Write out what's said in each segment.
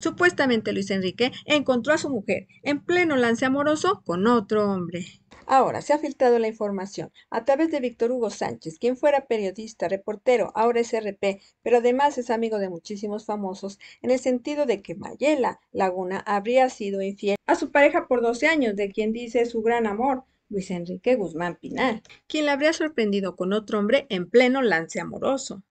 Supuestamente Luis Enrique encontró a su mujer en pleno lance amoroso con otro hombre. Ahora se ha filtrado la información a través de Víctor Hugo Sánchez, quien fuera periodista, reportero, ahora es RP, pero además es amigo de muchísimos famosos, en el sentido de que Mayela Laguna habría sido infiel a su pareja por 12 años, de quien dice su gran amor, Luis Enrique Guzmán Pinal, quien la habría sorprendido con otro hombre en pleno lance amoroso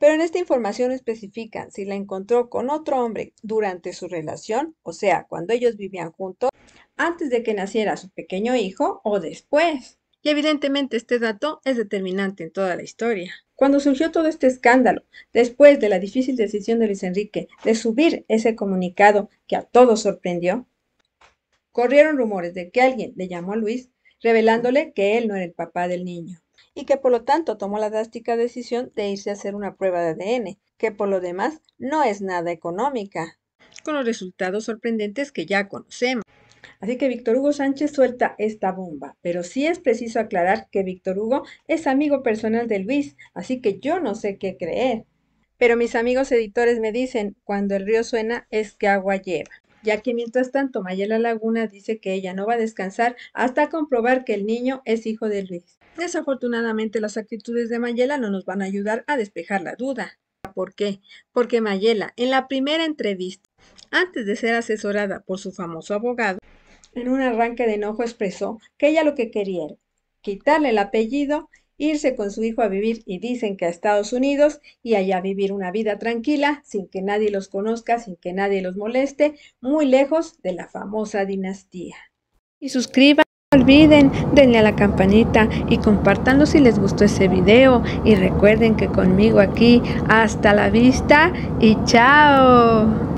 pero en esta información especifican si la encontró con otro hombre durante su relación, o sea, cuando ellos vivían juntos, antes de que naciera su pequeño hijo o después. Y evidentemente este dato es determinante en toda la historia. Cuando surgió todo este escándalo, después de la difícil decisión de Luis Enrique de subir ese comunicado que a todos sorprendió, corrieron rumores de que alguien le llamó a Luis revelándole que él no era el papá del niño y que por lo tanto tomó la drástica decisión de irse a hacer una prueba de ADN, que por lo demás no es nada económica, con los resultados sorprendentes que ya conocemos. Así que Víctor Hugo Sánchez suelta esta bomba, pero sí es preciso aclarar que Víctor Hugo es amigo personal de Luis, así que yo no sé qué creer. Pero mis amigos editores me dicen, cuando el río suena es que agua lleva ya que mientras tanto Mayela Laguna dice que ella no va a descansar hasta comprobar que el niño es hijo de Luis. Desafortunadamente las actitudes de Mayela no nos van a ayudar a despejar la duda. ¿Por qué? Porque Mayela, en la primera entrevista, antes de ser asesorada por su famoso abogado, en un arranque de enojo expresó que ella lo que quería era quitarle el apellido irse con su hijo a vivir y dicen que a Estados Unidos y allá vivir una vida tranquila, sin que nadie los conozca, sin que nadie los moleste, muy lejos de la famosa dinastía. Y suscriban, no olviden, denle a la campanita y compartanlo si les gustó ese video y recuerden que conmigo aquí hasta la vista y chao.